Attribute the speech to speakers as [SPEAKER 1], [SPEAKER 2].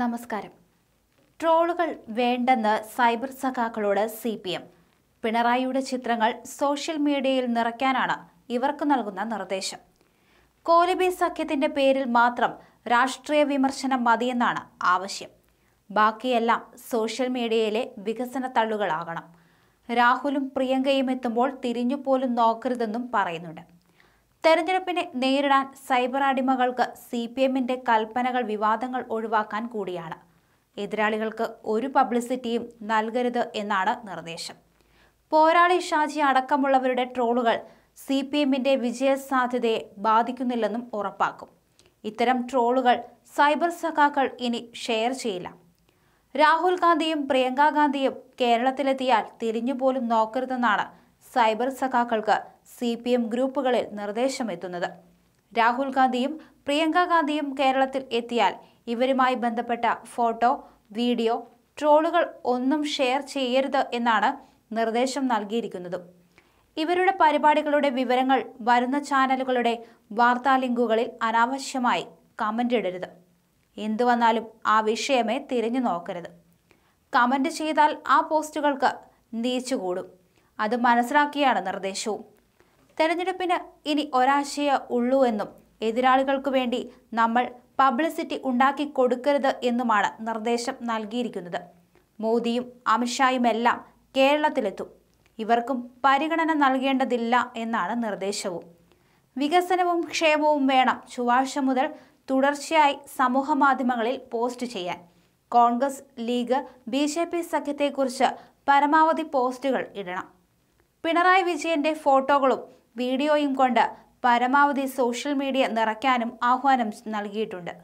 [SPEAKER 1] നമസ്കാരം ട്രോളുകൾ വേണ്ടെന്ന് സൈബർ സഖാക്കളോട് സി പി എം പിണറായിയുടെ ചിത്രങ്ങൾ സോഷ്യൽ മീഡിയയിൽ നിറയ്ക്കാനാണ് ഇവർക്ക് നൽകുന്ന നിർദ്ദേശം കോലിബി സഖ്യത്തിന്റെ പേരിൽ മാത്രം രാഷ്ട്രീയ വിമർശനം മതിയെന്നാണ് ആവശ്യം ബാക്കിയെല്ലാം സോഷ്യൽ മീഡിയയിലെ വികസന തള്ളുകളാകണം രാഹുലും പ്രിയങ്കയും എത്തുമ്പോൾ തിരിഞ്ഞുപോലും നോക്കരുതെന്നും പറയുന്നുണ്ട് തെരഞ്ഞെടുപ്പിനെ നേരിടാൻ സൈബർ അടിമകൾക്ക് സി പി എമ്മിൻ്റെ കൽപ്പനകൾ വിവാദങ്ങൾ ഒഴിവാക്കാൻ കൂടിയാണ് എതിരാളികൾക്ക് ഒരു പബ്ലിസിറ്റിയും നൽകരുത് എന്നാണ് നിർദ്ദേശം പോരാളി ഷാജി അടക്കമുള്ളവരുടെ ട്രോളുകൾ സി പി എമ്മിൻ്റെ വിജയസാധ്യതയെ ബാധിക്കുന്നില്ലെന്നും ഉറപ്പാക്കും ഇത്തരം ട്രോളുകൾ സൈബർ സഖാക്കൾ ഇനി ഷെയർ ചെയ്യില്ല രാഹുൽ ഗാന്ധിയും പ്രിയങ്കാ ഗാന്ധിയും കേരളത്തിലെത്തിയാൽ തിരിഞ്ഞുപോലും നോക്കരുതെന്നാണ് സൈബർ സഖാക്കൾക്ക് സി പി എം ഗ്രൂപ്പുകളിൽ നിർദ്ദേശമെത്തുന്നത് രാഹുൽ ഗാന്ധിയും പ്രിയങ്ക ഗാന്ധിയും കേരളത്തിൽ എത്തിയാൽ ഇവരുമായി ബന്ധപ്പെട്ട ഫോട്ടോ വീഡിയോ ട്രോളുകൾ ഒന്നും ഷെയർ ചെയ്യരുത് എന്നാണ് നിർദ്ദേശം നൽകിയിരിക്കുന്നത് ഇവരുടെ പരിപാടികളുടെ വിവരങ്ങൾ വരുന്ന ചാനലുകളുടെ വാർത്താ ലിങ്കുകളിൽ അനാവശ്യമായി കമൻ്റ് ഇടരുത് എന്തു വന്നാലും ആ വിഷയമേ തിരഞ്ഞു നോക്കരുത് കമൻ്റ് ചെയ്താൽ ആ പോസ്റ്റുകൾക്ക് നീച്ചുകൂടും അത് മനസ്സിലാക്കിയാണ് നിർദ്ദേശവും തെരഞ്ഞെടുപ്പിന് ഇനി ഒരാശയ ഉള്ളൂ എന്നും എതിരാളികൾക്ക് വേണ്ടി നമ്മൾ പബ്ലിസിറ്റി ഉണ്ടാക്കി കൊടുക്കരുത് എന്നുമാണ് നിർദ്ദേശം നൽകിയിരിക്കുന്നത് മോദിയും അമിത്ഷായുമെല്ലാം കേരളത്തിലെത്തും ഇവർക്കും പരിഗണന നൽകേണ്ടതില്ല എന്നാണ് നിർദ്ദേശവും വികസനവും ക്ഷേമവും വേണം ചൊവ്വാഴ്ച മുതൽ തുടർച്ചയായി സമൂഹമാധ്യമങ്ങളിൽ പോസ്റ്റ് ചെയ്യാൻ കോൺഗ്രസ് ലീഗ് ബി സഖ്യത്തെക്കുറിച്ച് പരമാവധി പോസ്റ്റുകൾ ഇടണം പിണറായി വിജയന്റെ ഫോട്ടോകളും വീഡിയോയും കൊണ്ട് പരമാവധി സോഷ്യൽ മീഡിയ നിറയ്ക്കാനും ആഹ്വാനം നൽകിയിട്ടുണ്ട്